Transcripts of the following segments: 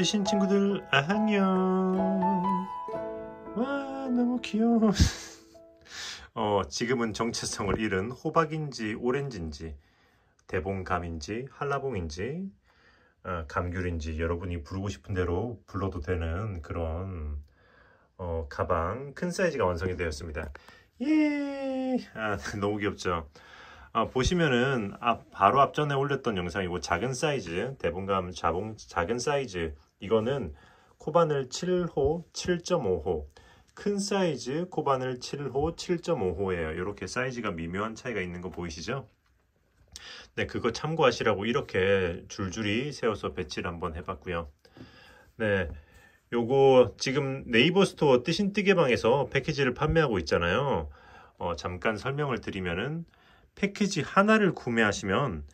뜨신 친구들 안녕 와 너무 귀여워 어, 지금은 정체성을 잃은 호박인지 오렌지인지 대봉감인지 한라봉인지 어, 감귤인지 여러분이 부르고 싶은 대로 불러도 되는 그런 어, 가방 큰 사이즈가 완성이 되었습니다 예 아, 너무 귀엽죠 아, 보시면은 앞, 바로 앞전에 올렸던 영상이고 작은 사이즈 대봉감 자봉 작은 사이즈 이거는 코바늘 7호, 7.5호 큰 사이즈 코바늘 7호, 7.5호예요. 이렇게 사이즈가 미묘한 차이가 있는 거 보이시죠? 네, 그거 참고하시라고 이렇게 줄줄이 세워서 배치를 한번 해봤고요. 네, 요거 지금 네이버 스토어 뜨신 뜨개방에서 패키지를 판매하고 있잖아요. 어, 잠깐 설명을 드리면은 패키지 하나를 구매하시면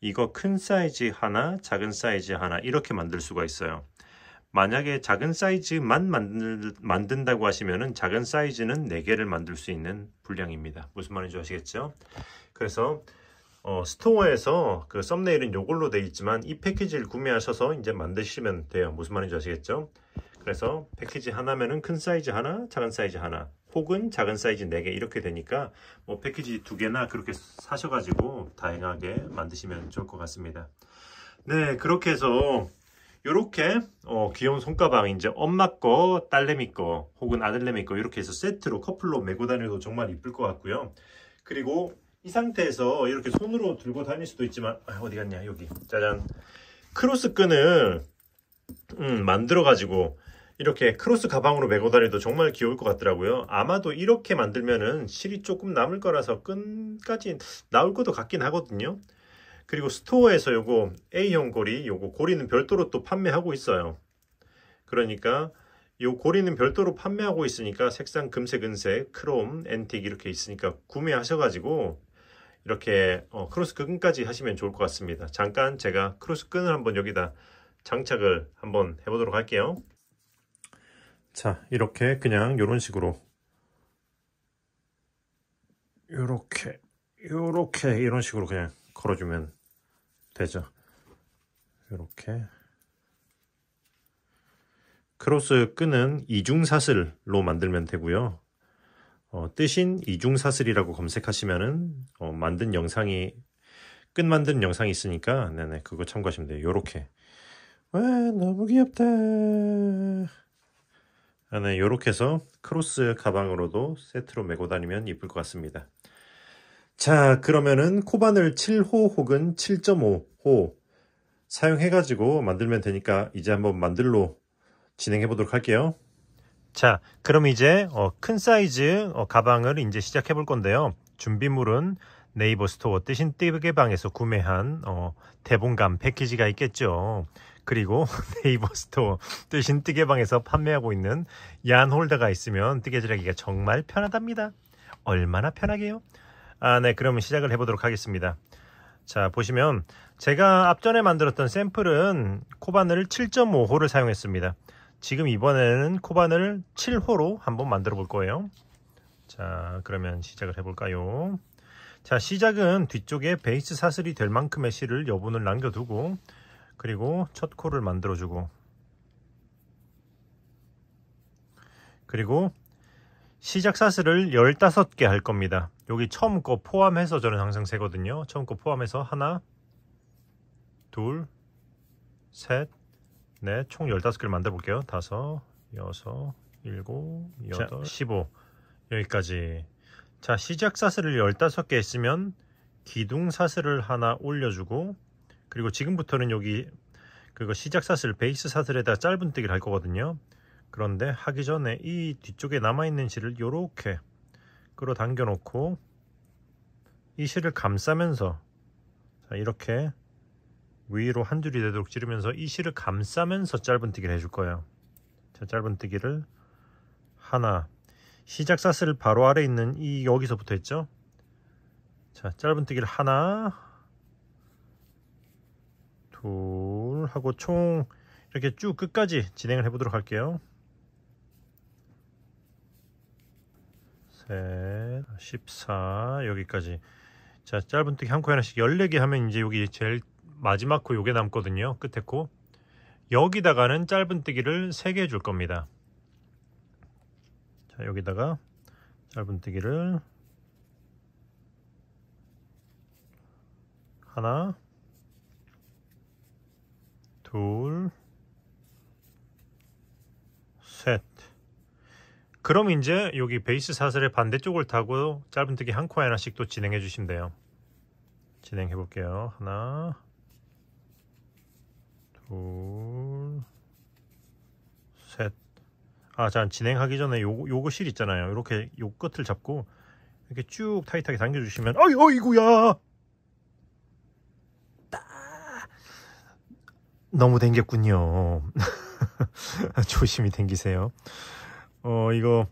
이거 큰 사이즈 하나, 작은 사이즈 하나 이렇게 만들 수가 있어요. 만약에 작은 사이즈만 만들, 만든다고 하시면은 작은 사이즈는 4개를 만들 수 있는 분량입니다. 무슨 말인지 아시겠죠? 그래서 어, 스토어에서 그 썸네일은 이걸로 돼 있지만 이 패키지를 구매하셔서 이제 만드시면 돼요. 무슨 말인지 아시겠죠? 그래서 패키지 하나면은 큰 사이즈 하나, 작은 사이즈 하나. 혹은 작은 사이즈 4개 이렇게 되니까 뭐 패키지 2 개나 그렇게 사셔가지고 다양하게 만드시면 좋을 것 같습니다. 네 그렇게 해서 이렇게 어, 귀여운 손가방 이제 엄마 거, 딸내미 거 혹은 아들내미 거 이렇게 해서 세트로 커플로 메고 다녀도 정말 이쁠 것 같고요. 그리고 이 상태에서 이렇게 손으로 들고 다닐 수도 있지만 아, 어디 갔냐 여기 짜잔 크로스 끈을 음, 만들어 가지고 이렇게 크로스 가방으로 메고 다녀도 정말 귀여울 것 같더라고요. 아마도 이렇게 만들면은 실이 조금 남을 거라서 끈까지 나올 것도 같긴 하거든요. 그리고 스토어에서 요거 A형 고리, 요거 고리는 별도로 또 판매하고 있어요. 그러니까 요 고리는 별도로 판매하고 있으니까 색상 금색, 은색, 크롬, 앤틱 이렇게 있으니까 구매하셔가지고 이렇게 어, 크로스 끈까지 하시면 좋을 것 같습니다. 잠깐 제가 크로스 끈을 한번 여기다 장착을 한번 해보도록 할게요. 자 이렇게 그냥 이런 식으로 이렇게 이렇게 이런 식으로 그냥 걸어주면 되죠 이렇게 크로스 끈은 이중사슬로 만들면 되고요 어, 뜻인 이중사슬이라고 검색하시면은 어, 만든 영상이 끝 만든 영상이 있으니까 네네 그거 참고하시면 돼요 이렇게왜 너무 귀엽다 네, 이렇게 해서 크로스 가방으로도 세트로 메고 다니면 이쁠 것 같습니다. 자, 그러면은 코바늘 7호 혹은 7.5호 사용해가지고 만들면 되니까 이제 한번 만들로 진행해 보도록 할게요. 자, 그럼 이제 어, 큰 사이즈 어, 가방을 이제 시작해 볼 건데요. 준비물은 네이버 스토어 뜨신 뜨개방에서 구매한 어, 대본감 패키지가 있겠죠. 그리고 네이버 스토어 대신 뜨개방에서 판매하고 있는 얀홀더가 있으면 뜨개질하기가 정말 편하답니다. 얼마나 편하게요? 아, 네, 그러면 시작을 해보도록 하겠습니다. 자, 보시면 제가 앞전에 만들었던 샘플은 코바늘 7.5호를 사용했습니다. 지금 이번에는 코바늘 7호로 한번 만들어 볼 거예요. 자, 그러면 시작을 해볼까요? 자, 시작은 뒤쪽에 베이스 사슬이 될 만큼의 실을 여분을 남겨두고 그리고 첫 코를 만들어주고 그리고 시작 사슬을 15개 할 겁니다 여기 처음 거 포함해서 저는 항상 세거든요 처음 거 포함해서 하나 둘 셋 넷 총 15개를 만들어 볼게요 다섯 여섯 일곱 여덟 15 여기까지 자 시작 사슬을 15개 했으면 기둥 사슬을 하나 올려주고 그리고 지금부터는 여기 그거 시작 사슬 베이스 사슬에다 짧은뜨기를 할 거거든요 그런데 하기 전에 이 뒤쪽에 남아있는 실을 요렇게 끌어당겨 놓고 이 실을 감싸면서 자, 이렇게 위로 한 줄이 되도록 찌르면서 이 실을 감싸면서 짧은뜨기를 해줄 거예요 자, 짧은뜨기를 하나 시작 사슬 바로 아래 있는 이 여기서부터 했죠 자 짧은뜨기를 하나 둘 하고 총 이렇게 쭉 끝까지 진행을 해보도록 할게요. 셋, 14 여기까지 자 짧은뜨기 한 코에 하나씩 14개 하면 이제 여기 제일 마지막 코 요게 남거든요. 끝에 코 여기다가는 짧은뜨기를 3개 줄 겁니다. 자 여기다가 짧은뜨기를 하나 둘, 셋. 그럼 이제 여기 베이스 사슬의 반대쪽을 타고 짧은뜨기 한 코에 하나씩 또 진행해 주시면 돼요. 진행해 볼게요. 하나, 둘, 셋. 아, 자, 진행하기 전에 요, 요거 실 있잖아요. 이렇게 요 끝을 잡고 이렇게 쭉 타이트하게 당겨주시면, 아이 어이구야! 너무 댕겼군요. 조심히 댕기세요. 어, 이거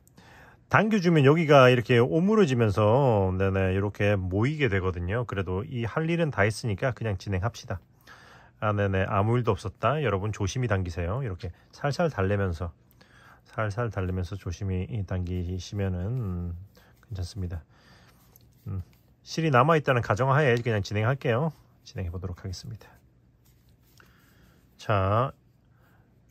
당겨주면 여기가 이렇게 오므러지면서 네네 이렇게 모이게 되거든요. 그래도 이 할 일은 다 했으니까 그냥 진행합시다. 아 네네 아무 일도 없었다. 여러분 조심히 당기세요. 이렇게 살살 달래면서 살살 달래면서 조심히 당기시면은 괜찮습니다. 음, 실이 남아 있다는 가정하에 그냥 진행할게요. 진행해 보도록 하겠습니다. 자,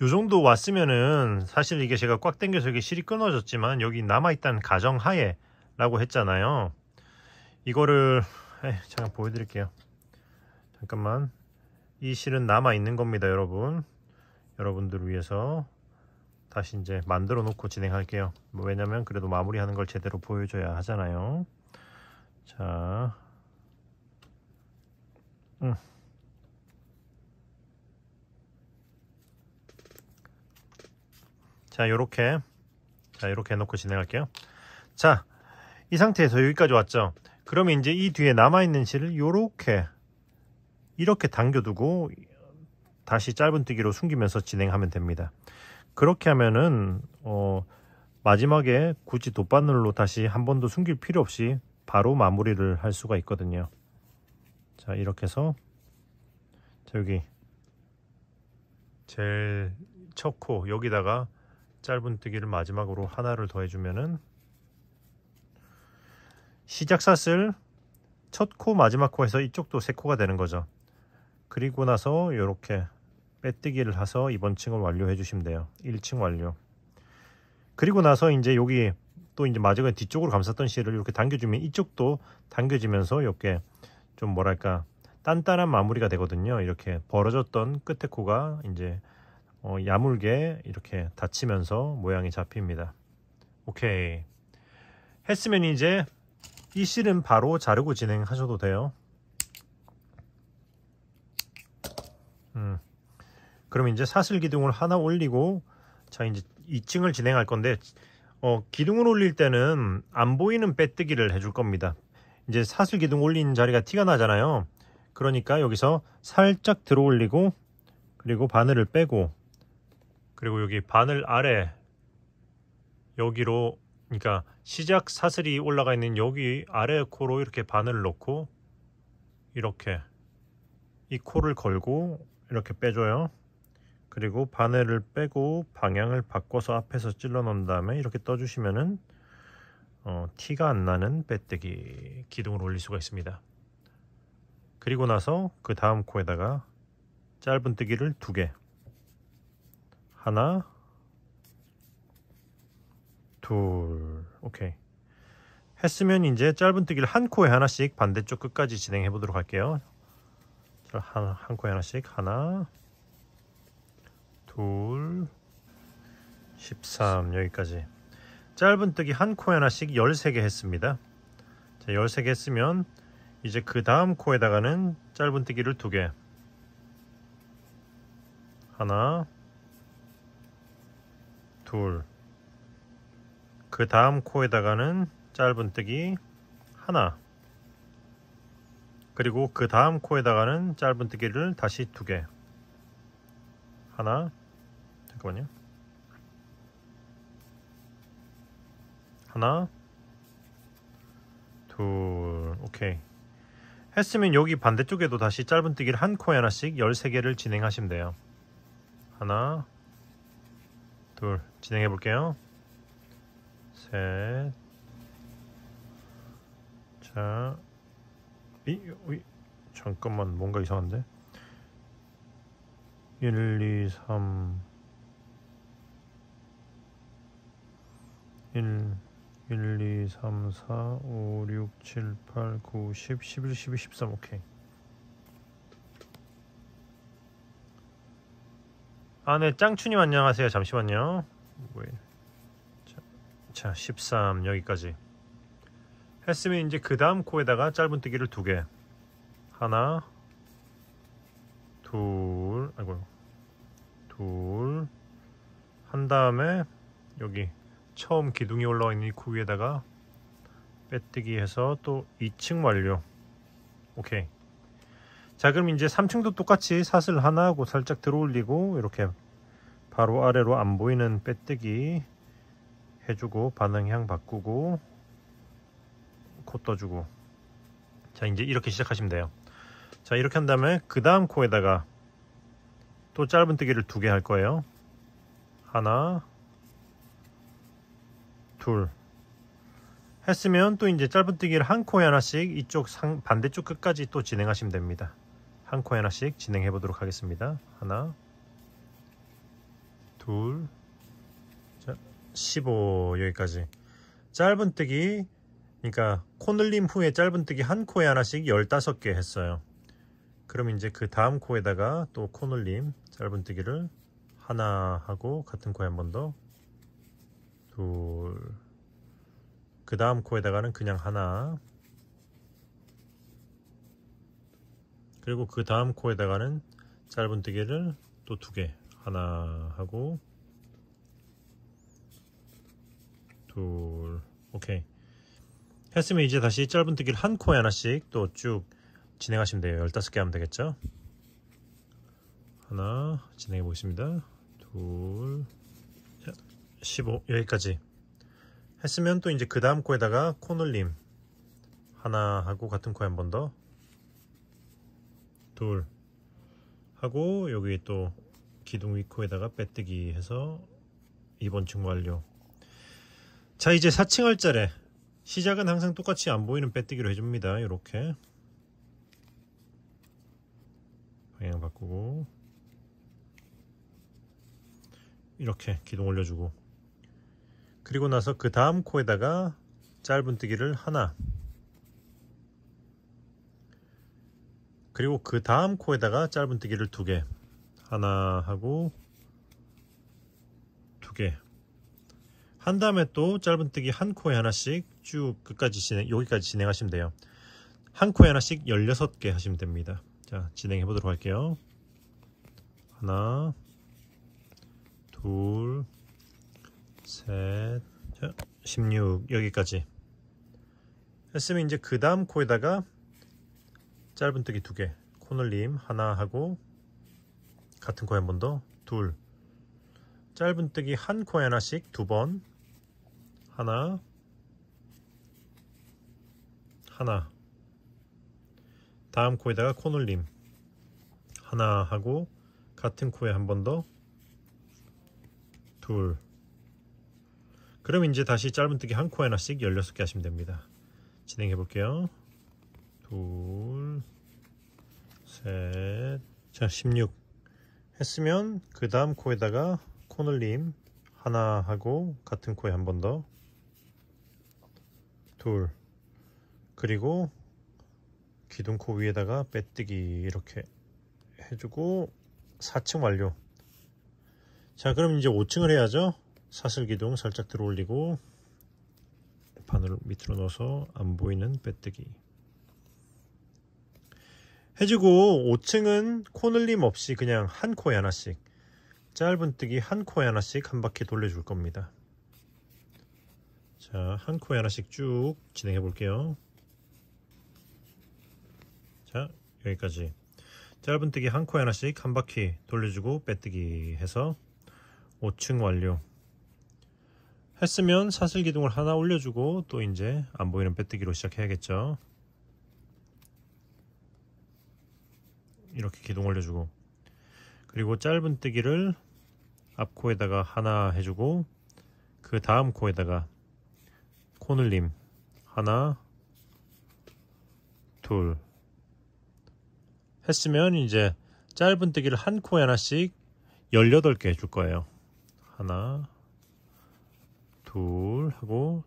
요 정도 왔으면은 사실 이게 제가 꽉 당겨서 이게 실이 끊어졌지만 여기 남아있다는 가정하에 라고 했잖아요. 이거를 에이, 잠깐 보여드릴게요. 잠깐만 이 실은 남아있는 겁니다 여러분. 여러분들을 위해서 다시 이제 만들어 놓고 진행할게요. 뭐 왜냐면 그래도 마무리하는 걸 제대로 보여줘야 하잖아요. 자, 음. 자 요렇게 자 요렇게 해놓고 진행할게요 자 이 상태에서 여기까지 왔죠 그럼 이제 이 뒤에 남아있는 실을 요렇게 이렇게 당겨두고 다시 짧은뜨기로 숨기면서 진행하면 됩니다 그렇게 하면은 어 마지막에 굳이 돗바늘로 다시 한번더 숨길 필요 없이 바로 마무리를 할 수가 있거든요 자 이렇게 해서 자 여기 제일 첫 코 여기다가 짧은뜨기를 마지막으로 하나를 더 해주면은 시작사슬 첫코 마지막 코에서 이쪽도 세 코가 되는 거죠 그리고 나서 이렇게 빼뜨기를 해서 이번 층을 완료해 주시면 돼요 1층 완료 그리고 나서 이제 여기 또 이제 마지막에 뒤쪽으로 감쌌던 실을 이렇게 당겨주면 이쪽도 당겨지면서 이렇게 좀 뭐랄까 단단한 마무리가 되거든요 이렇게 벌어졌던 끝에 코가 이제 어, 야물게 이렇게 닫히면서 모양이 잡힙니다 오케이 했으면 이제 이 실은 바로 자르고 진행하셔도 돼요 음. 그럼 이제 사슬 기둥을 하나 올리고 자 이제 2층을 진행할 건데 어, 기둥을 올릴 때는 안 보이는 빼뜨기를 해줄 겁니다 이제 사슬 기둥 올린 자리가 티가 나잖아요 그러니까 여기서 살짝 들어 올리고 그리고 바늘을 빼고 그리고 여기 바늘 아래 여기로 그러니까 시작 사슬이 올라가 있는 여기 아래 코로 이렇게 바늘을 넣고 이렇게 이 코를 걸고 이렇게 빼줘요 그리고 바늘을 빼고 방향을 바꿔서 앞에서 찔러 놓은 다음에 이렇게 떠주시면은 어, 티가 안 나는 빼뜨기 기둥을 올릴 수가 있습니다 그리고 나서 그 다음 코에다가 짧은 뜨기를 두개 하나 둘 오케이 했으면 이제 짧은뜨기를 한 코에 하나씩 반대쪽 끝까지 진행해 보도록 할게요 한, 한 코에 하나씩 하나 둘13 여기까지 짧은뜨기 한 코에 하나씩 13개 했습니다 자, 13개 했으면 이제 그 다음 코에다가는 짧은뜨기를 2개 하나 둘그 다음 코에다가는 짧은뜨기 하나 그리고 그 다음 코에다가는 짧은뜨기를 다시 두 개 하나 잠깐만요 하나 둘 오케이 했으면 여기 반대쪽에도 다시 짧은뜨기를 한 코에 하나씩 13개를 진행하시면 돼요 하나 둘 진행해 볼게요 셋자 잠깐만 뭔가 이상한데 1, 2, 3 1, 1, 2, 3, 4, 5, 6, 7, 8, 9, 10, 11, 12, 13 오케이 아, 네, 짱춘님 안녕하세요. 잠시만요. 자, 자, 13 여기까지. 했으면 이제 그 다음 코에다가 짧은뜨기를 두 개. 하나, 둘, 아이고, 둘, 한 다음에 여기 처음 기둥이 올라와 있는 이 코 위에다가 빼뜨기 해서 또 2층 완료. 오케이. 자 그럼 이제 3층도 똑같이 사슬 하나 하고 살짝 들어 올리고 이렇게 바로 아래로 안 보이는 빼뜨기 해주고 반응향 바꾸고 코 떠주고 자 이제 이렇게 시작하시면 돼요 자 이렇게 한 다음에 그 다음 코에다가 또 짧은 뜨기를 두 개 할 거예요 하나 둘 했으면 또 이제 짧은 뜨기를 한 코에 하나씩 이쪽 상, 반대쪽 끝까지 또 진행하시면 됩니다 한 코에 하나씩 진행해 보도록 하겠습니다. 하나, 둘, 자, 15 여기까지. 짧은뜨기, 그러니까 코늘림 후에 짧은뜨기 한 코에 하나씩 15개 했어요. 그럼 이제 그 다음 코에다가 또 코늘림 짧은뜨기를 하나 하고 같은 코에 한 번 더, 둘, 그 다음 코에다가는 그냥 하나, 그리고 그 다음 코에다가는 짧은뜨개를 또 두 개 하나 하고 둘 오케이 했으면 이제 다시 짧은뜨기를 한 코에 하나씩 또 쭉 진행하시면 돼요 15개 하면 되겠죠 하나 진행해 보겠습니다 둘15 여기까지 했으면 또 이제 그 다음 코에다가 코늘림 하나 하고 같은 코에 한번더 돌 하고 여기 또 기둥 위코에다가 빼뜨기 해서 2번층 완료 자 이제 4층 할 자리 시작은 항상 똑같이 안 보이는 빼뜨기로 해줍니다 이렇게 방향 바꾸고 이렇게 기둥 올려주고 그리고 나서 그 다음 코에다가 짧은뜨기를 하나 그리고 그 다음 코에다가 짧은뜨기를 두개 하나 하고 두개한 다음에 또 짧은뜨기 한 코에 하나씩 쭉 끝까지 진행 여기까지 진행하시면 돼요 한 코에 하나씩 16개 하시면 됩니다 자 진행해 보도록 할게요 하나 둘셋 16 여기까지 했으면 이제 그 다음 코에다가 짧은뜨기 두개 코늘림 하나 하고 같은 코에 한 번 더둘 짧은뜨기 한 코에 하나씩 두번 하나 하나 다음 코에다가 코늘림 하나 하고 같은 코에 한 번 더둘 그럼 이제 다시 짧은뜨기 한 코에 하나씩 16개 하시면 됩니다 진행해 볼게요 둘 셋, 네, 자 16. 했으면 그 다음 코에다가 코늘림 하나 하고 같은 코에 한 번 더. 둘. 그리고 기둥코 위에다가 빼뜨기 이렇게 해주고 4층 완료. 자 그럼 이제 5층을 해야죠. 사슬 기둥 살짝 들어 올리고 바늘 밑으로 넣어서 안 보이는 빼뜨기. 해주고 5층은 코늘림 없이 그냥 한 코에 하나씩 짧은뜨기 한 코에 하나씩 한 바퀴 돌려줄 겁니다 자, 한 코에 하나씩 쭉 진행해 볼게요. 자, 여기까지. 짧은뜨기 한 코에 하나씩 한 바퀴 돌려주고 빼뜨기 해서 5층 완료. 했으면 사슬 기둥을 하나 올려주고 또 이제 안 보이는 빼뜨기로 시작해야겠죠. 이렇게 기둥 올려주고 그리고 짧은 뜨기를 앞코에다가 하나 해주고 그 다음 코에다가 코늘림 하나 둘 했으면 이제 짧은 뜨기를 한 코에 하나씩 18개 해줄 거예요 하나 둘 하고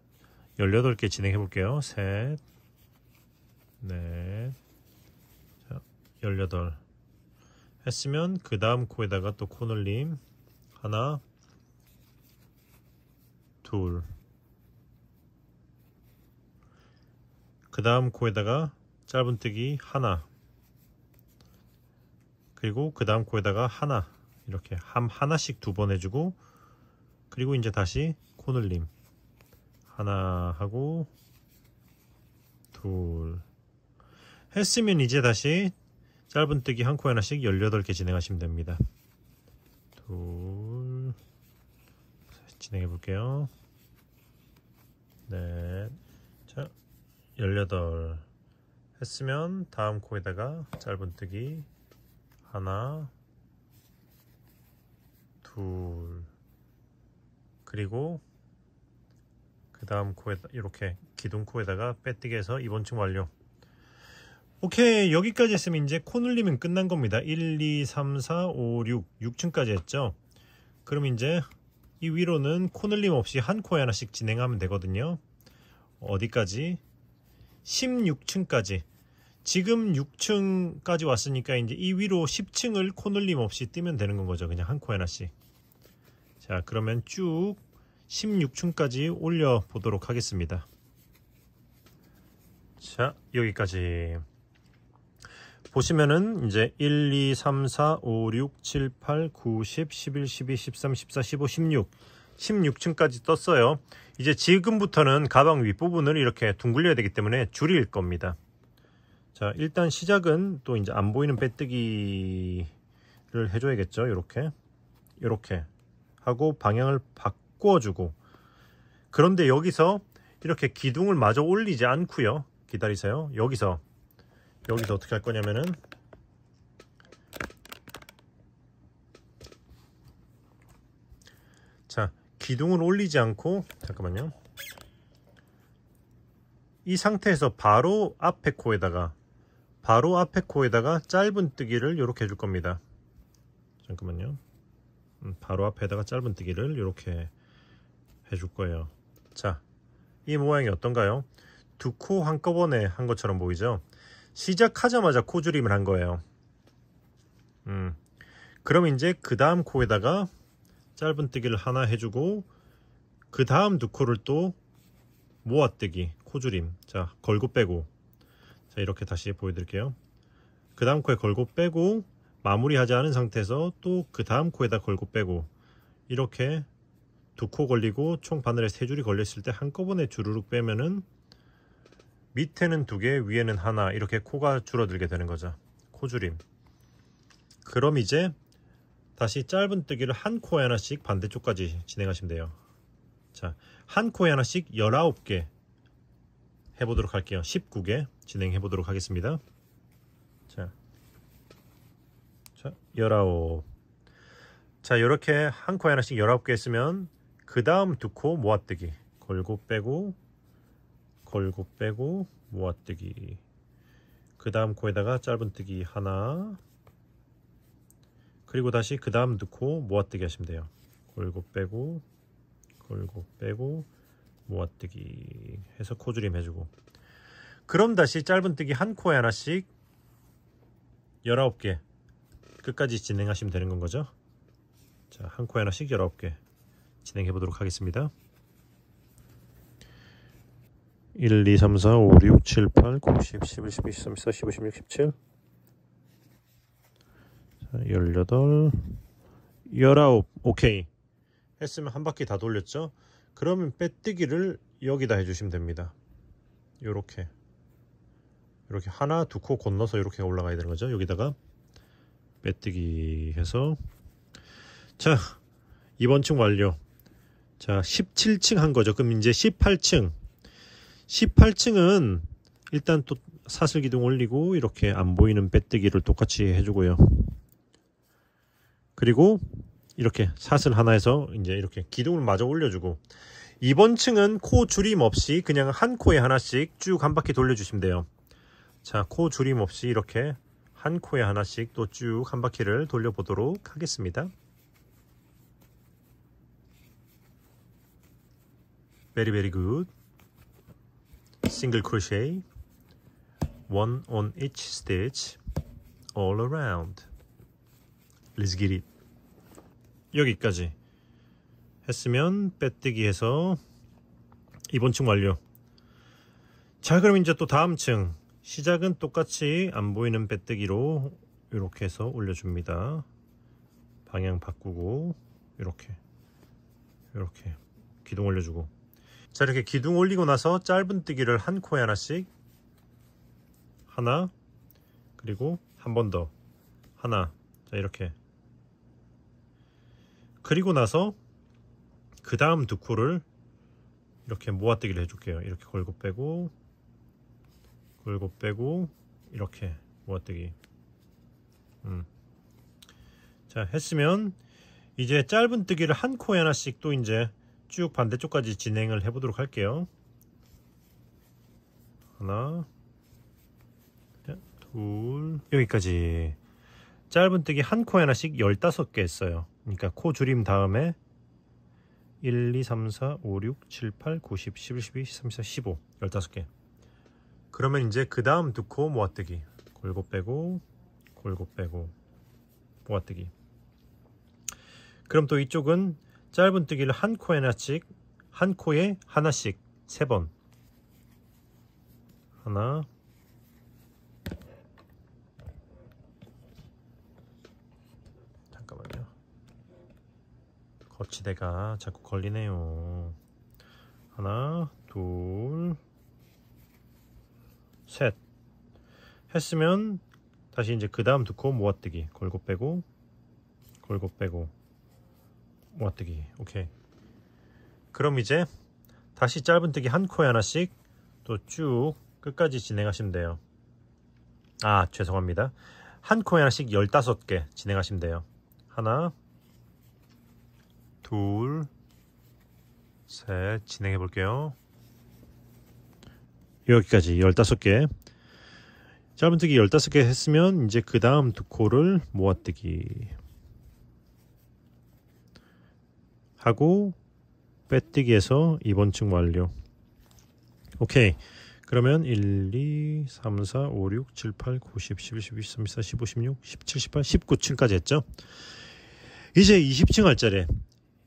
18개 진행해 볼게요 셋넷 18 했으면 그 다음 코에다가 또 코늘림 하나 둘 그 다음 코에다가 짧은뜨기 하나 그리고 그 다음 코에다가 하나 이렇게 함 하나씩 두 번 해주고 그리고 이제 다시 코늘림 하나 하고 둘 했으면 이제 다시 짧은뜨기 한코 하나씩 18개 진행하시면 됩니다. 둘 진행해 볼게요. 네. 자, 18 했으면 다음 코에다가 짧은뜨기 하나 둘 그리고 그 다음 코에 이렇게 기둥 코에다가 빼뜨기 해서 이번 층 완료 오케이 여기까지 했으면 이제 코눌림은 끝난 겁니다 1 2 3 4 5 6 6층까지 했죠 그럼 이제 이 위로는 코눌림 없이 한 코에 하나씩 진행하면 되거든요 어디까지 16층까지 지금 6층까지 왔으니까 이제 이 위로 10층을 코눌림 없이 뛰면 되는 거죠 그냥 한 코에 하나씩 자 그러면 쭉 16층까지 올려 보도록 하겠습니다 자 여기까지 보시면은 이제 1, 2, 3, 4, 5, 6, 7, 8, 9, 10, 11, 12, 13, 14, 15, 16 16층까지 떴어요 이제 지금부터는 가방 윗부분을 이렇게 둥글려야 되기 때문에 줄일 겁니다 자 일단 시작은 또 이제 안 보이는 빼뜨기를 해줘야겠죠 이렇게 이렇게 하고 방향을 바꿔주고 그런데 여기서 이렇게 기둥을 마저 올리지 않고요 기다리세요 여기서 여기서 어떻게 할 거냐면은 자 기둥을 올리지 않고 잠깐만요 이 상태에서 바로 앞에 코에다가 바로 앞에 코에다가 짧은 뜨기를 이렇게 해줄 겁니다 잠깐만요 음, 바로 앞에다가 짧은 뜨기를 이렇게 해줄 거예요 자 이 모양이 어떤가요? 두 코 한꺼번에 한 것처럼 보이죠? 시작하자마자 코줄임을 한 거예요. 음. 그럼 이제 그 다음 코에다가 짧은뜨기를 하나 해주고 그 다음 두 코를 또 모아뜨기 코줄임 자 걸고 빼고 자 이렇게 다시 보여드릴게요 그 다음 코에 걸고 빼고 마무리하지 않은 상태에서 또 그 다음 코에다 걸고 빼고 이렇게 두 코 걸리고 총 바늘에 세 줄이 걸렸을 때 한꺼번에 주르륵 빼면은 밑에는 두 개, 위에는 하나 이렇게 코가 줄어들게 되는 거죠. 코줄임. 그럼 이제 다시 짧은 뜨기를 한 코에 하나씩 반대쪽까지 진행하시면 돼요. 자, 한 코에 하나씩 19개 해보도록 할게요. 19개 진행해 보도록 하겠습니다. 자, 자, 19. 자, 이렇게 한 코에 하나씩 19개 했으면 그 다음 두 코 모아뜨기. 걸고 빼고 걸고 빼고 모아뜨기 그 다음 코에다가 짧은뜨기 하나 그리고 다시 그 다음 넣고 모아뜨기 하시면 돼요 걸고 빼고 걸고 빼고 모아뜨기 해서 코줄임 해주고 그럼 다시 짧은뜨기 한 코에 하나씩 19개 끝까지 진행하시면 되는 건 거죠 자한 코에 하나씩 19개 진행해 보도록 하겠습니다 1, 2, 3, 4, 5, 6, 7, 8, 9, 10, 11, 12, 13, 14, 15, 16, 17 자, 18 19 오케이 했으면 한 바퀴 다 돌렸죠 그러면 빼뜨기를 여기다 해주시면 됩니다 이렇게 이렇게 하나 두 코 건너서 이렇게 올라가야 되는 거죠 여기다가 빼뜨기 해서 자 이번 층 완료 자 17층 한 거죠 그럼 이제 18층 18층은 일단 또 사슬 기둥 올리고 이렇게 안 보이는 빼뜨기를 똑같이 해주고요. 그리고 이렇게 사슬 하나에서 이제 이렇게 기둥을 마저 올려주고 이번 층은 코 줄임 없이 그냥 한 코에 하나씩 쭉 한 바퀴 돌려주시면 돼요. 자, 코 줄임 없이 이렇게 한 코에 하나씩 또 쭉 한 바퀴를 돌려보도록 하겠습니다. 베리베리 굿. 싱글 크로셰 one on each stitch all around let's get it 여기까지 했으면 빼뜨기 해서 이번 층 완료 자 그럼 이제 또 다음 층 시작은 똑같이 안 보이는 빼뜨기로 이렇게 해서 올려줍니다 방향 바꾸고 이렇게 이렇게 기둥 올려주고 자 이렇게 기둥 올리고 나서 짧은뜨기를 한 코에 하나씩 하나 그리고 한 번 더 하나 자 이렇게 그리고 나서 그 다음 두 코를 이렇게 모아뜨기를 해줄게요 이렇게 걸고 빼고 걸고 빼고 이렇게 모아뜨기 음. 자 했으면 이제 짧은뜨기를 한 코에 하나씩 또 이제 쭉 반대쪽까지 진행을 해보도록 할게요. 하나, 둘, 여기까지. 짧은 뜨기 한 코에 하나씩 15개 했어요. 그러니까 코 줄임 다음에 1, 2, 3, 4, 5, 6, 7, 8, 9, 10, 11, 12, 13, 14, 15 15개 그러면 이제 그 다음 두 코 모아뜨기 골고 빼고 골고 빼고 모아뜨기 그럼 또 이쪽은 짧은뜨기를 한 코에 하나씩 한 코에 하나씩 세 번 하나 잠깐만요 거치대가 자꾸 걸리네요 하나 둘 셋 했으면 다시 이제 그 다음 두 코 모아뜨기 골고 빼고 골고 빼고 모아뜨기 오케이 그럼 이제 다시 짧은뜨기 한 코에 하나씩 또 쭉 끝까지 진행하시면 돼요 아 죄송합니다 한 코에 하나씩 15개 진행하시면 돼요 하나 둘 셋 진행해 볼게요 여기까지 15개 짧은뜨기 15개 했으면 이제 그 다음 두 코를 모아뜨기 하고 빼뜨기해서 2번 층 완료 오케이 그러면 1, 2, 3, 4, 5, 6, 7, 8, 9, 10, 11, 12, 13, 14, 15, 16, 17, 18, 19층까지 했죠 이제 20층 할 자리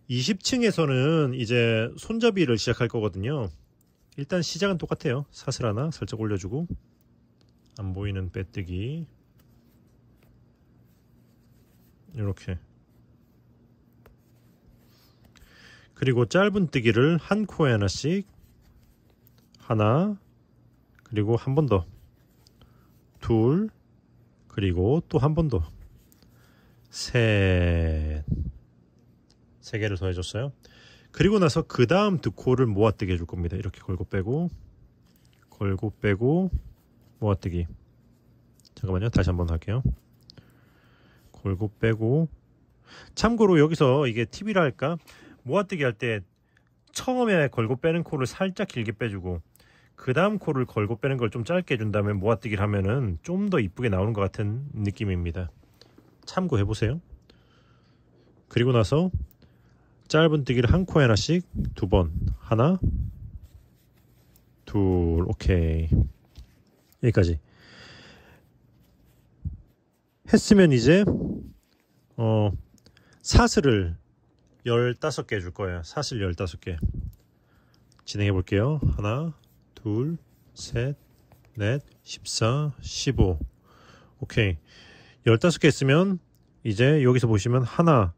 20층에서는 이제 손잡이를 시작할 거거든요 일단 시작은 똑같아요 사슬 하나 살짝 올려주고 안 보이는 빼뜨기 이렇게 그리고 짧은뜨기를 한 코에 하나씩 하나 그리고 한 번 더 둘 그리고 또 한 번 더 셋 세 개를 더 해줬어요 그리고 나서 그 다음 두 코를 모아뜨기 해줄 겁니다 이렇게 걸고 빼고 걸고 빼고 모아뜨기 잠깐만요 다시 한번 할게요 골고 빼고 참고로 여기서 이게 팁이할까 모아뜨기 할 때 처음에 걸고 빼는 코를 살짝 길게 빼주고 그 다음 코를 걸고 빼는 걸 좀 짧게 해준 다음에 모아뜨기를 하면은 좀 더 이쁘게 나오는 것 같은 느낌입니다. 참고해 보세요. 그리고 나서 짧은 뜨기를 한 코에 하나씩 두 번 하나 둘 오케이 여기까지 했으면 이제 어 사슬을 15개 줄 거예요. 사실 15개. 진행해 볼게요. 하나, 둘, 셋, 넷, 14, 15. 오케이. 15개 있으면 이제 여기서 보시면 하나,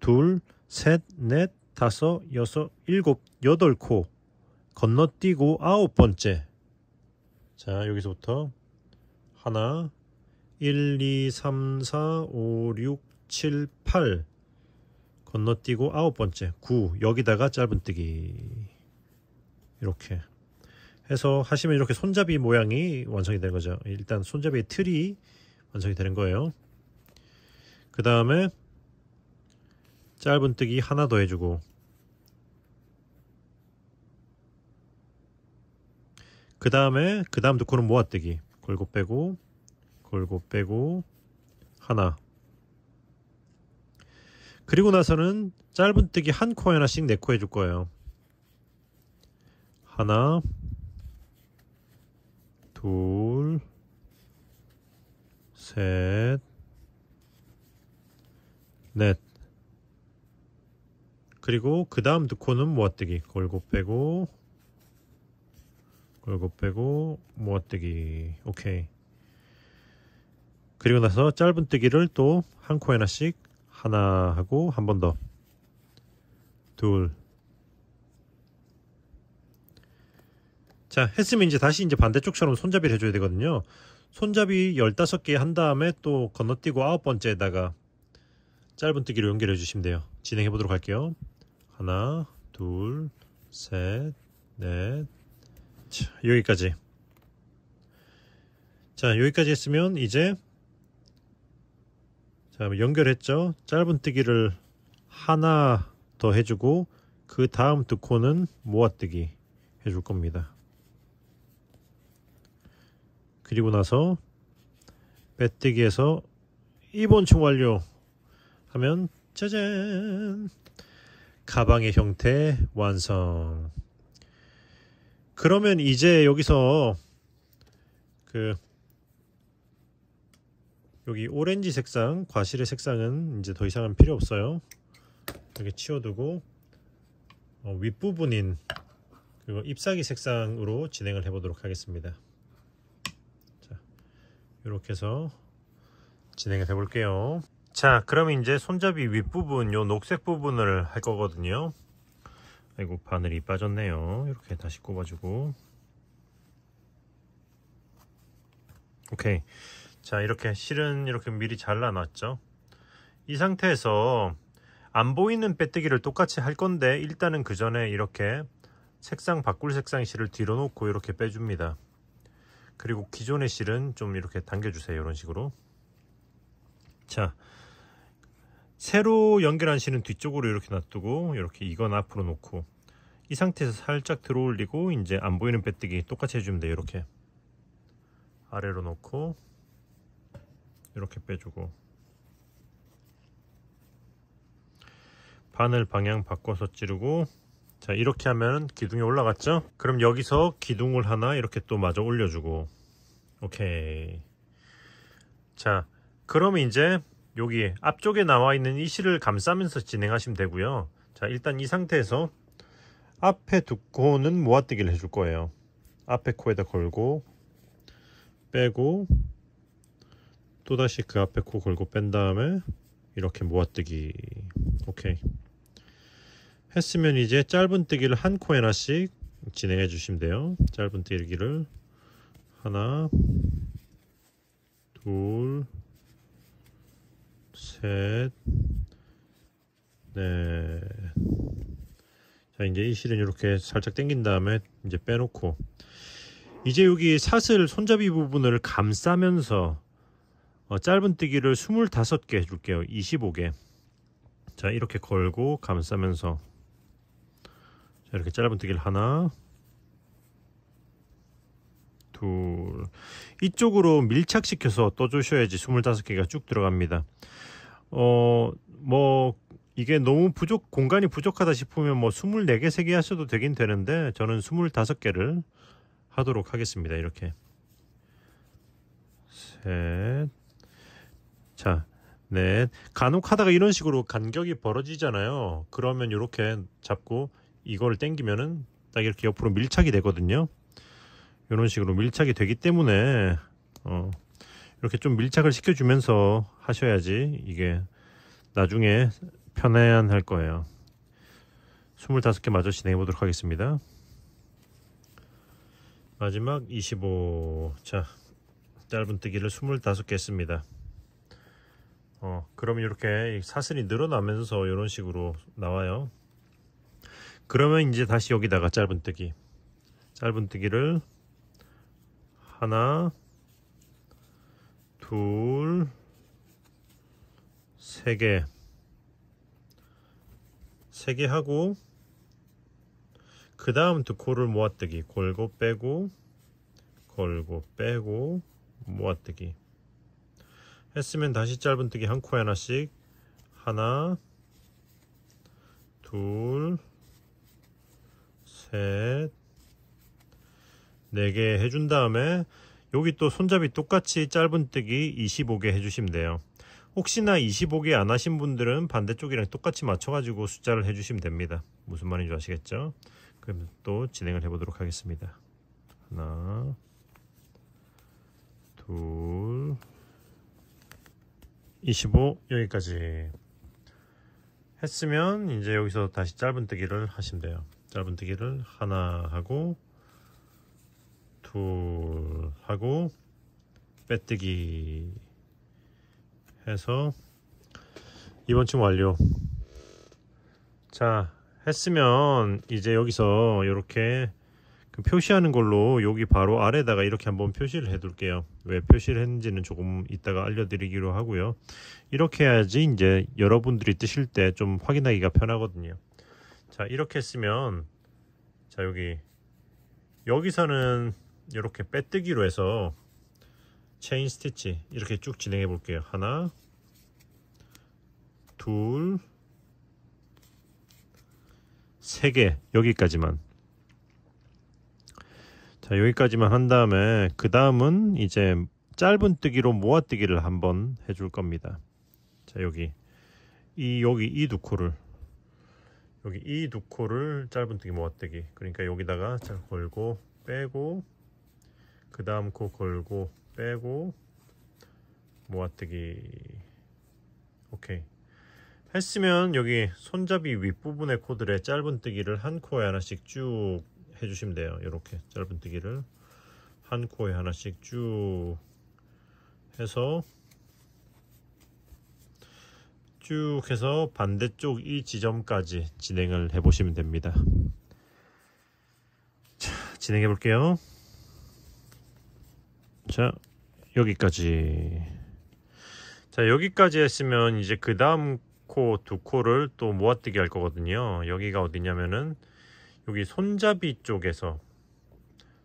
둘, 셋, 넷, 다섯, 여섯, 일곱, 여덟 코 건너뛰고 아홉 번째. 자, 여기서부터 하나, 1, 2, 3, 4, 5, 6, 7, 8. 건너뛰고 아홉 번째 구 여기다가 짧은뜨기 이렇게 해서 하시면 이렇게 손잡이 모양이 완성이 되는 거죠 일단 손잡이 틀이 완성이 되는 거예요 그 다음에 짧은뜨기 하나 더 해주고 그 다음에 그 다음 두 코는 모아뜨기 골고 빼고 골고 빼고 하나 그리고 나서는 짧은뜨기 한 코에 하나씩 네 코 해줄 거예요. 하나, 둘, 셋, 넷. 그리고 그 다음 두 코는 모아뜨기. 골고 빼고, 골고 빼고, 모아뜨기. 오케이. 그리고 나서 짧은뜨기를 또 한코 하나씩 하나 하고 한 번 더. 둘. 자, 했으면 이제 다시 이제 반대쪽처럼 손잡이를 해줘야 되거든요. 손잡이 15개 한 다음에 또 건너뛰고 아홉 번째에다가 짧은뜨기로 연결해 주시면 돼요. 진행해 보도록 할게요. 하나, 둘, 셋, 넷. 자, 여기까지. 자, 여기까지 했으면 이제 자 연결했죠 짧은뜨기를 하나 더 해주고 그 다음 두 코는 모아뜨기 해줄 겁니다 그리고 나서 빼뜨기에서 2번 총 완료 하면 짜잔 가방의 형태 완성 그러면 이제 여기서 그 여기 오렌지 색상 과실의 색상은 이제 더 이상은 필요 없어요 이렇게 치워두고 어, 윗부분인 그리고 잎사귀 색상으로 진행을 해 보도록 하겠습니다 자 이렇게 해서 진행을 해 볼게요 자 그럼 이제 손잡이 윗부분 요 녹색 부분을 할 거거든요 아이고 바늘이 빠졌네요 이렇게 다시 꼽아주고 오케이 자 이렇게 실은 이렇게 미리 잘라놨죠 이 상태에서 안 보이는 빼뜨기를 똑같이 할 건데 일단은 그 전에 이렇게 색상 바꿀 색상 실을 뒤로 놓고 이렇게 빼줍니다 그리고 기존의 실은 좀 이렇게 당겨주세요 이런 식으로 자 새로 연결한 실은 뒤쪽으로 이렇게 놔두고 이렇게 이건 앞으로 놓고 이 상태에서 살짝 들어 올리고 이제 안 보이는 빼뜨기 똑같이 해주면 돼요 이렇게 아래로 놓고 이렇게 빼주고 바늘 방향 바꿔서 찌르고 자 이렇게 하면 기둥이 올라갔죠 그럼 여기서 기둥을 하나 이렇게 또 마저 올려주고 오케이 자 그럼 이제 여기 앞쪽에 나와 있는 이 실을 감싸면서 진행하시면 되고요 자 일단 이 상태에서 앞에 두 코는 모아뜨기를 해줄 거예요 앞에 코에다 걸고 빼고 또다시 그 앞에 코 걸고 뺀 다음에 이렇게 모아뜨기 오케이 했으면 이제 짧은뜨기를 한코에 하나씩 진행해 주시면 돼요 짧은뜨기를 하나 둘셋넷자 이제 이 실은 이렇게 살짝 당긴 다음에 이제 빼놓고 이제 여기 사슬 손잡이 부분을 감싸면서 어, 짧은뜨기를 25개 해 줄게요 25개 자 이렇게 걸고 감싸면서 자, 이렇게 짧은뜨기를 하나 둘 이쪽으로 밀착시켜서 떠주셔야지 25개가 쭉 들어갑니다 어뭐 이게 너무 부족 공간이 부족하다 싶으면 뭐 24개 3개 하셔도 되긴 되는데 저는 25개를 하도록 하겠습니다 이렇게 셋 자, 네. 간혹 하다가 이런 식으로 간격이 벌어지잖아요. 그러면 이렇게 잡고 이걸 당기면은 딱 이렇게 옆으로 밀착이 되거든요. 이런 식으로 밀착이 되기 때문에 어, 이렇게 좀 밀착을 시켜주면서 하셔야지 이게 나중에 편안할 거예요. 25개 마저 진행해 보도록 하겠습니다. 마지막 25. 자, 짧은 뜨기를 25개 했습니다. 어, 그러면 이렇게 사슬이 늘어나면서 이런 식으로 나와요. 그러면 이제 다시 여기다가 짧은뜨기 짧은뜨기를 하나 둘세개세 개 하고 그 다음 두 코를 모아뜨기 골고 빼고 골고 빼고 모아뜨기 했으면 다시 짧은뜨기 한 코에 하나씩 하나 둘 셋 네 개 해준 다음에 여기 또 손잡이 똑같이 짧은뜨기 25개 해주시면 돼요 혹시나 25개 안 하신 분들은 반대쪽이랑 똑같이 맞춰가지고 숫자를 해주시면 됩니다 무슨 말인지 아시겠죠? 그럼 또 진행을 해보도록 하겠습니다 하나 둘25 여기까지 했으면 이제 여기서 다시 짧은뜨기를 하시면 돼요 짧은뜨기를 하나 하고 둘 하고 빼뜨기 해서 이번 층 완료 자 했으면 이제 여기서 이렇게 표시하는 걸로 여기 바로 아래다가 이렇게 한번 표시를 해둘게요. 왜 표시를 했는지는 조금 이따가 알려드리기로 하고요. 이렇게 해야지 이제 여러분들이 뜨실 때 좀 확인하기가 편하거든요. 자 이렇게 했으면자 여기 여기서는 이렇게 빼뜨기로 해서 체인 스티치 이렇게 쭉 진행해 볼게요. 하나 둘 세 개 여기까지만 자, 여기까지만 한 다음에 그 다음은 이제 짧은 뜨기로 모아뜨기를 한번 해줄 겁니다. 자, 여기 이 여기 이 두 코를 여기 이 두 코를 짧은뜨기 모아뜨기 그러니까 여기다가 자 걸고 빼고 그 다음 코 걸고 빼고 모아뜨기 오케이 했으면 여기 손잡이 윗부분의 코들의 짧은뜨기를 한 코에 하나씩 쭉 해주시면 돼요 이렇게 짧은뜨기를 한 코에 하나씩 쭉 해서 쭉 해서 반대쪽 이 지점까지 진행을 해 보시면 됩니다 자 진행해 볼게요 자 여기까지 자 여기까지 했으면 이제 그 다음 코 두 코를 또 모아뜨기 할 거거든요 여기가 어디냐면은 여기 손잡이 쪽에서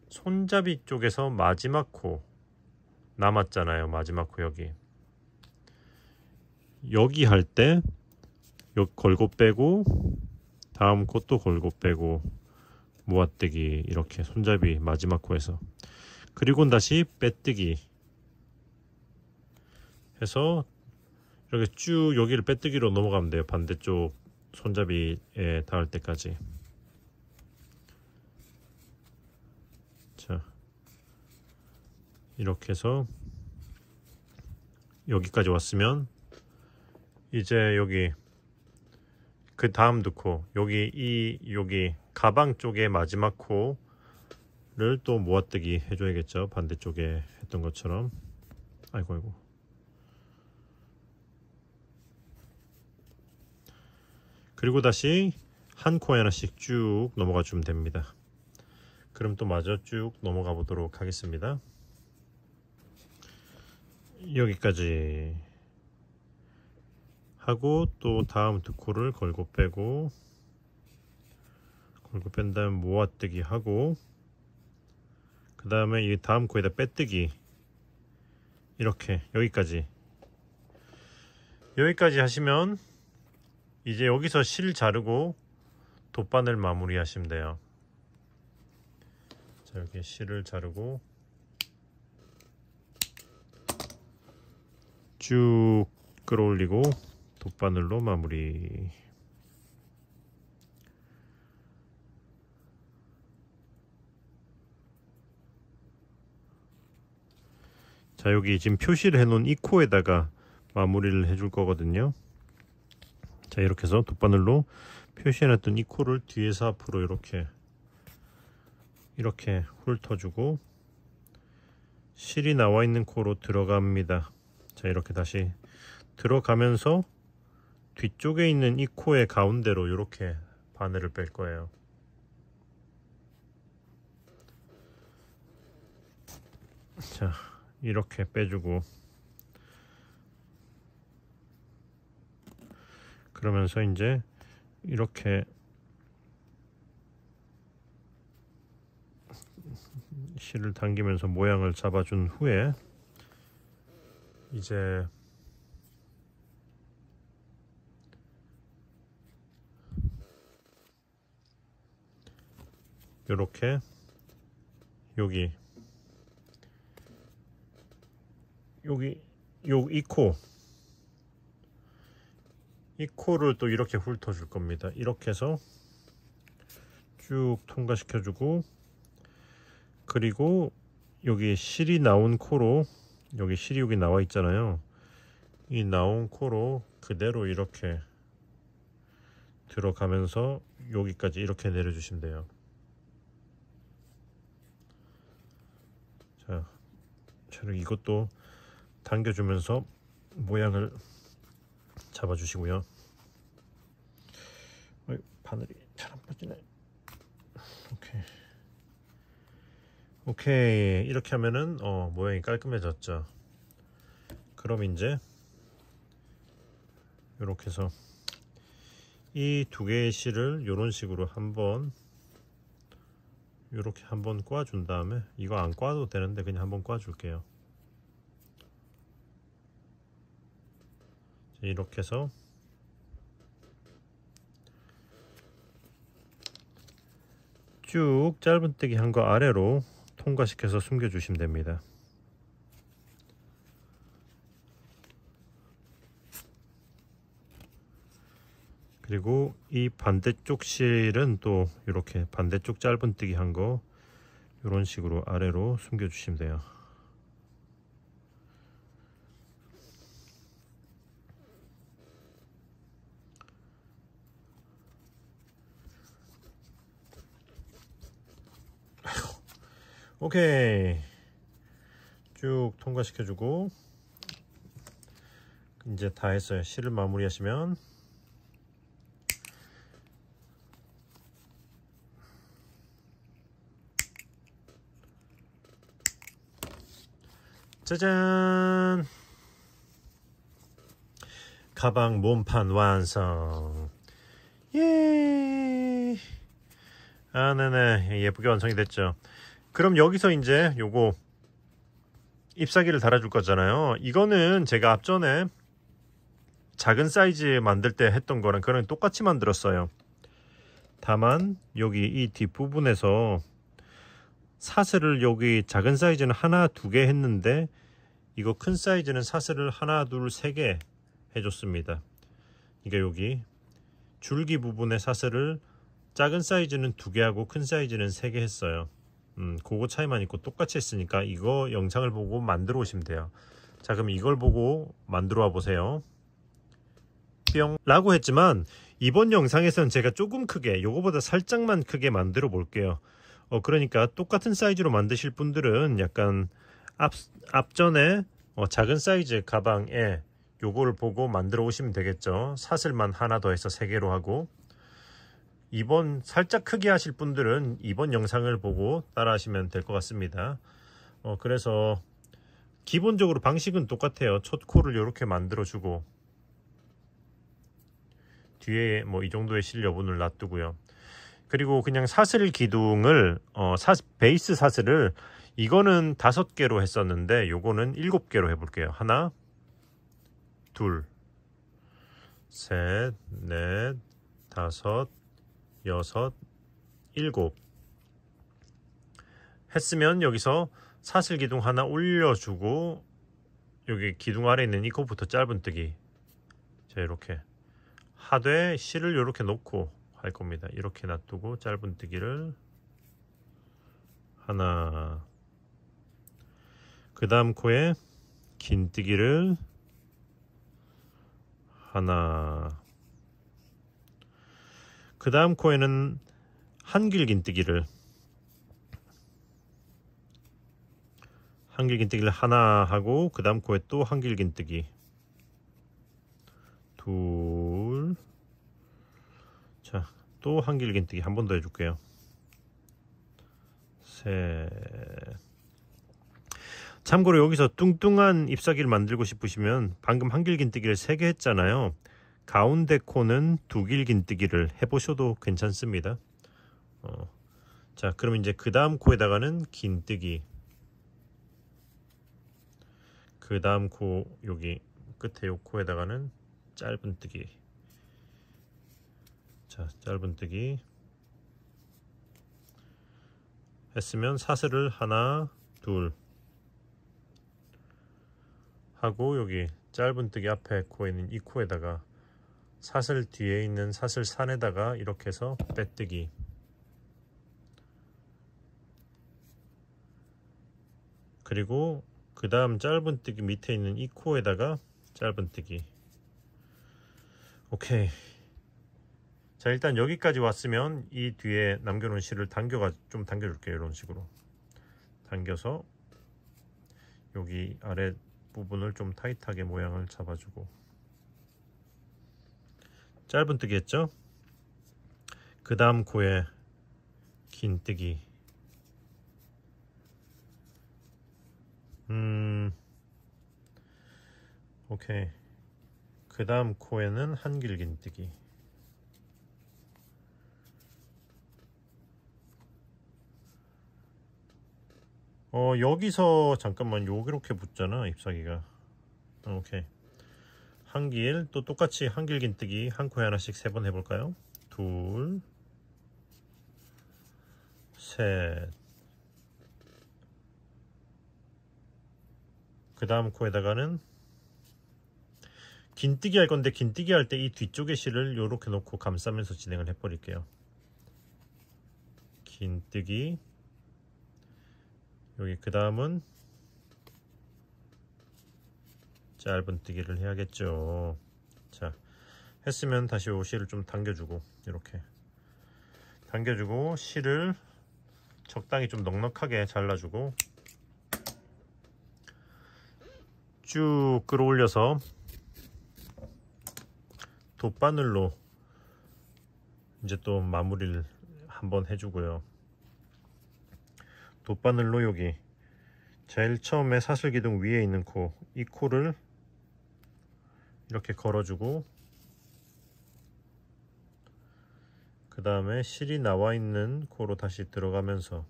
손잡이 쪽에서 마지막 코 남았잖아요 마지막 코 여기 여기 할 때 여기 걸고 빼고 다음 코 또 걸고 빼고 모아뜨기 이렇게 손잡이 마지막 코에서 그리고 다시 빼뜨기 해서 이렇게 쭉 여기를 빼뜨기로 넘어가면 돼요 반대쪽 손잡이에 닿을 때까지 이렇게 해서 여기까지 왔으면 이제 여기 그 다음 넣고 여기 이 여기 가방 쪽에 마지막 코를 또 모아뜨기 해줘야겠죠 반대쪽에 했던 것처럼 아이고 아이고 그리고 다시 한 코에 하나씩 쭉 넘어가 주면 됩니다 그럼 또 마저 쭉 넘어가 보도록 하겠습니다 여기까지 하고 또 다음 두코를 걸고 빼고 걸고 뺀 다음 모아뜨기 하고 그 다음에 이 다음 코에다 빼뜨기 이렇게 여기까지 여기까지 하시면 이제 여기서 실 자르고 돗바늘 마무리 하시면 돼요 자 이렇게 실을 자르고 쭉 끌어올리고 돗바늘로 마무리 자 여기 지금 표시를 해놓은 이 코에다가 마무리를 해줄 거거든요 자 이렇게 해서 돗바늘로 표시해놨던 이 코를 뒤에서 앞으로 이렇게 이렇게 훑어주고 실이 나와 있는 코로 들어갑니다 자 이렇게 다시 들어가면서 뒤쪽에 있는 이 코의 가운데로 이렇게 바늘을 뺄 거예요 자 이렇게 빼주고 그러면서 이제 이렇게 실을 당기면서 모양을 잡아준 후에 이제 이렇게 여기 여기 요 이코 이코를 또 이렇게 훑어 줄 겁니다 이렇게 해서 쭉 통과시켜 주고 그리고 여기 실이 나온 코로 여기 시리육이 나와 있잖아요 이 나온 코로 그대로 이렇게 들어가면서 여기까지 이렇게 내려주시면 돼요 자, 저를 이것도 당겨주면서 모양을 잡아주시고요 바늘이 잘 안 빠지네 오케이 오케이 이렇게 하면은 어, 모양이 깔끔해졌죠 그럼 이제 이렇게 해서 이 두 개의 실을 이런 식으로 한번 이렇게 한번 꽈준 다음에 이거 안 꽈도 되는데 그냥 한번 꽈줄게요 이렇게 해서 쭉 짧은뜨기 한거 아래로 통과시켜서 숨겨주시면 됩니다. 그리고 이 반대쪽 실은 또 이렇게 반대쪽 짧은뜨기 한 거 이런 식으로 아래로 숨겨주시면 돼요. 오케이 쭉 통과시켜주고 이제 다 했어요 실을 마무리하시면 짜잔 가방 몸판 완성 예아 네네 예쁘게 완성이 됐죠 그럼 여기서 이제 요거 잎사귀를 달아줄 거잖아요 이거는 제가 앞전에 작은 사이즈 만들 때 했던 거랑 그런 똑같이 만들었어요 다만 여기 이 뒷부분에서 사슬을 여기 작은 사이즈는 하나 두 개 했는데 이거 큰 사이즈는 사슬을 하나 둘 세 개 해줬습니다 그러니까 여기 줄기 부분의 사슬을 작은 사이즈는 두 개 하고 큰 사이즈는 세 개 했어요 음, 그거 차이만 있고 똑같이 했으니까 이거 영상을 보고 만들어 오시면 돼요 자 그럼 이걸 보고 만들어 와 보세요 뿅 라고 했지만 이번 영상에서는 제가 조금 크게 요거보다 살짝만 크게 만들어 볼게요 어, 그러니까 똑같은 사이즈로 만드실 분들은 약간 앞, 앞전에 어, 작은 사이즈 가방에 요거를 보고 만들어 오시면 되겠죠 사슬만 하나 더 해서 세 개로 하고 2번 살짝 크게 하실 분들은 이번 영상을 보고 따라 하시면 될 것 같습니다 어, 그래서 기본적으로 방식은 똑같아요 첫 코를 이렇게 만들어 주고 뒤에 뭐 이 정도의 실 여분을 놔두고요 그리고 그냥 사슬 기둥을 어, 사, 베이스 사슬을 이거는 다섯 개로 했었는데 요거는 일곱 개로 해볼게요 하나 둘 셋 넷 다섯 여섯, 일곱 했으면 여기서 사슬 기둥 하나 올려주고 여기 기둥 아래 있는 이코부터 짧은뜨기 자 이렇게 하되 실을 이렇게 놓고 할 겁니다 이렇게 놔두고 짧은뜨기를 하나 그 다음 코에 긴뜨기를 하나 그 다음 코에는 한길긴뜨기를 한길긴뜨기를 하나 하고 그 다음 코에 또 한길긴뜨기 둘 자, 또 한길긴뜨기 한 번 더 해줄게요. 셋. 참고로 여기서 뚱뚱한 잎사귀를 만들고 싶으시면 방금 한길긴뜨기를 3개 했잖아요. 가운데 코는 두길긴뜨기를 해보셔도 괜찮습니다. 어, 자 그럼 이제 그 다음 코에다가는 긴뜨기 그 다음 코 여기 끝에 요 코에다가는 짧은뜨기 자 짧은뜨기 했으면 사슬을 하나 둘 하고 여기 짧은뜨기 앞에 코에 있는 이 코에다가 사슬 뒤에 있는 사슬 산에다가 이렇게 해서 빼뜨기 그리고 그 다음 짧은뜨기 밑에 있는 이 코에다가 짧은뜨기 오케이 자 일단 여기까지 왔으면 이 뒤에 남겨놓은 실을 당겨가 좀 당겨줄게요 이런 식으로 당겨서 여기 아래 부분을 좀 타이트하게 모양을 잡아주고 짧은뜨기 했죠 그 다음 코에 긴뜨기 음 오케이 그 다음 코에는 한길 긴뜨기 어 여기서 잠깐만 요렇게 붙잖아 잎사귀가 어, 오케이 한길 또 똑같이 한길 긴뜨기 한 코에 하나씩 세 번 해볼까요? 둘, 셋. 그 다음 코에다가는 긴뜨기 할 건데 긴뜨기 할 때 이뒤쪽에 실을 이렇게 놓고 감싸면서 진행을 해버릴게요. 긴뜨기 여기 그 다음은 짧은뜨기를 해야겠죠 자 했으면 다시 오 실을 좀 당겨주고 이렇게 당겨주고 실을 적당히 좀 넉넉하게 잘라주고 쭉 끌어올려서 돗바늘로 이제 또 마무리를 한번 해주고요 돗바늘로 여기 제일 처음에 사슬기둥 위에 있는 코 이 코를 이렇게 걸어주고 그 다음에 실이 나와 있는 코로 다시 들어가면서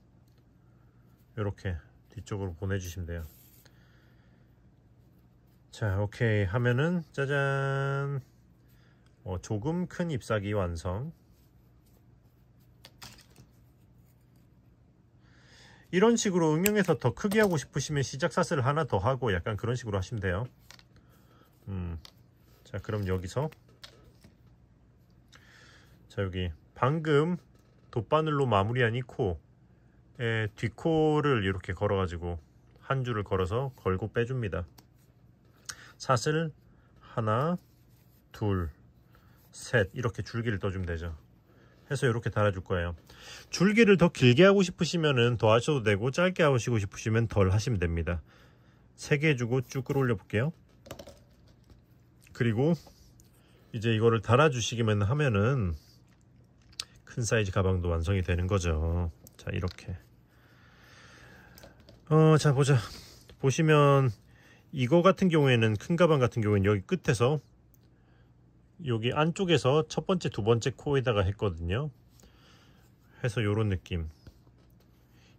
이렇게 뒤쪽으로 보내주시면 돼요 자 오케이 하면은 짜잔 어, 조금 큰 잎사귀 완성 이런 식으로 응용해서 더 크게 하고 싶으시면 시작 사슬 하나 더 하고 약간 그런 식으로 하시면 돼요 음. 자 그럼 여기서 자 여기 방금 돗바늘로 마무리한 이 코에 뒷코를 이렇게 걸어 가지고 한 줄을 걸어서 걸고 빼줍니다 사슬 하나 둘 셋 이렇게 줄기를 떠주면 되죠 해서 이렇게 달아줄 거예요 줄기를 더 길게 하고 싶으시면 더 하셔도 되고 짧게 하시고 싶으시면 덜 하시면 됩니다 세 개 주고 쭉 끌어올려 볼게요 그리고 이제 이거를 달아주시기만 하면은 큰 사이즈 가방도 완성이 되는 거죠 자 이렇게 어자 보자 보시면 이거 같은 경우에는 큰 가방 같은 경우에는 여기 끝에서 여기 안쪽에서 첫 번째 두 번째 코에다가 했거든요 해서 요런 느낌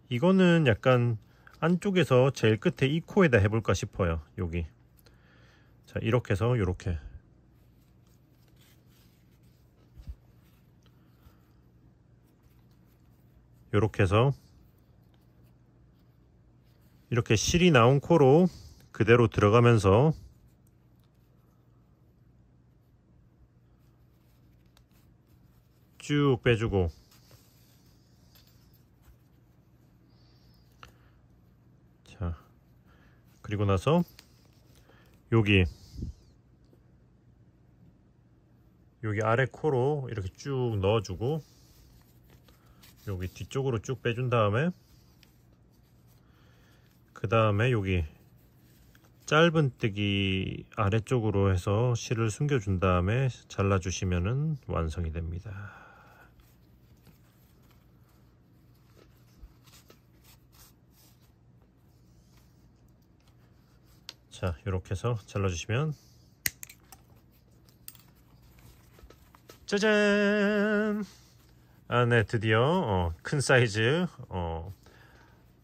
이거는 약간 안쪽에서 제일 끝에 이 코에다 해볼까 싶어요 여기 자 이렇게 해서 이렇게 이렇게 해서 이렇게 실이 나온 코로 그대로 들어가면서 쭉 빼주고 자 그리고 나서 여기 여기 아래 코로 이렇게 쭉 넣어주고 여기 뒤쪽으로 쭉 빼준 다음에 그 다음에 여기 짧은뜨기 아래쪽으로 해서 실을 숨겨준 다음에 잘라주시면 완성이 됩니다. 자 이렇게 해서 잘라주시면 짜잔 아네 드디어 어, 큰 사이즈 어,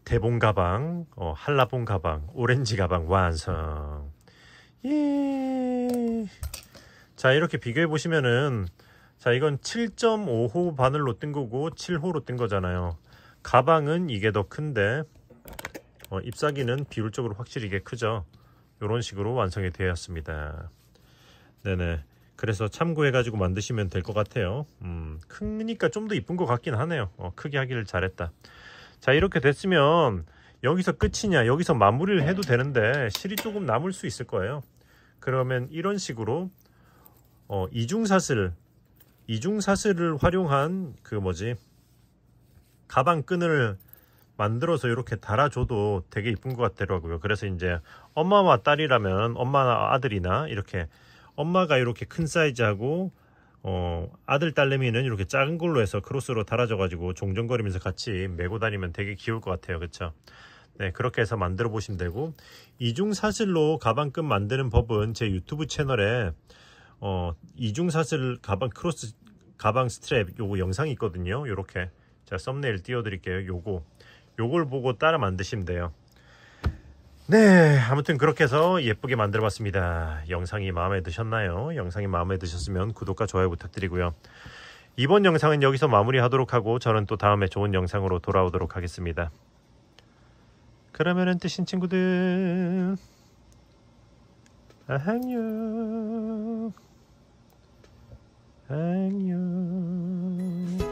대본 가방 어, 한라봉 가방 오렌지 가방 완성 예자 이렇게 비교해 보시면은 자 이건 7.5호 바늘로 뜬 거고 7호로 뜬 거잖아요 가방은 이게 더 큰데 어, 잎사귀는 비율적으로 확실히 이게 크죠 이런 식으로 완성이 되었습니다. 네네. 그래서 참고해가지고 만드시면 될 것 같아요. 음, 크니까 좀 더 이쁜 것 같긴 하네요. 어, 크게 하기를 잘했다. 자, 이렇게 됐으면 여기서 끝이냐, 여기서 마무리를 해도 되는데 실이 조금 남을 수 있을 거예요. 그러면 이런 식으로 어, 이중사슬, 이중사슬을 활용한 그 뭐지, 가방 끈을 만들어서 이렇게 달아줘도 되게 이쁜 것 같더라고요 그래서 이제 엄마와 딸이라면 엄마나 아들이나 이렇게 엄마가 이렇게 큰 사이즈하고 어, 아들 딸내미는 이렇게 작은 걸로 해서 크로스로 달아줘 가지고 종종거리면서 같이 메고 다니면 되게 귀여울 것 같아요 그쵸 네 그렇게 해서 만들어 보시면 되고 이중사슬로 가방끈 만드는 법은 제 유튜브 채널에 어, 이중사슬 가방 크로스 가방 스트랩 요거 영상이 있거든요 요렇게 자 썸네일 띄워 드릴게요 요거 요걸 보고 따라 만드시면 돼요 네 아무튼 그렇게 해서 예쁘게 만들어 봤습니다 영상이 마음에 드셨나요? 영상이 마음에 드셨으면 구독과 좋아요 부탁드리고요 이번 영상은 여기서 마무리 하도록 하고 저는 또 다음에 좋은 영상으로 돌아오도록 하겠습니다 그러면은 뜨신 친구들 안녕 안녕